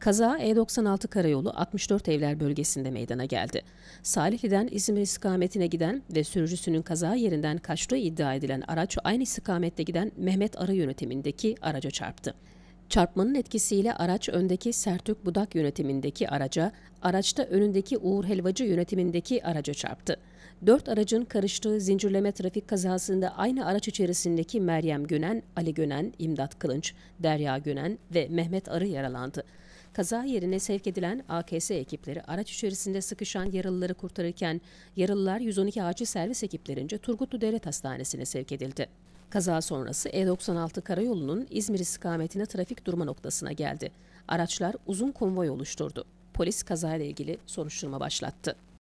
Kaza E96 karayolu 64 evler bölgesinde meydana geldi. Salihli'den İzmir istikametine giden ve sürücüsünün kaza yerinden kaçtığı iddia edilen araç aynı istikamette giden Mehmet Arı yönetimindeki araca çarptı. Çarpmanın etkisiyle araç öndeki Sertük Budak yönetimindeki araca, araçta önündeki Uğur Helvacı yönetimindeki araca çarptı. Dört aracın karıştığı zincirleme trafik kazasında aynı araç içerisindeki Meryem Gönen, Ali Gönen, İmdat Kılınç, Derya Gönen ve Mehmet Arı yaralandı. Kaza yerine sevk edilen AKS ekipleri araç içerisinde sıkışan yaralıları kurtarırken yaralılar 112 acil servis ekiplerince Turgutlu Devlet Hastanesi'ne sevk edildi. Kaza sonrası E96 karayolunun İzmir istikametine trafik durma noktasına geldi. Araçlar uzun konvoy oluşturdu. Polis kazayla ilgili soruşturma başlattı.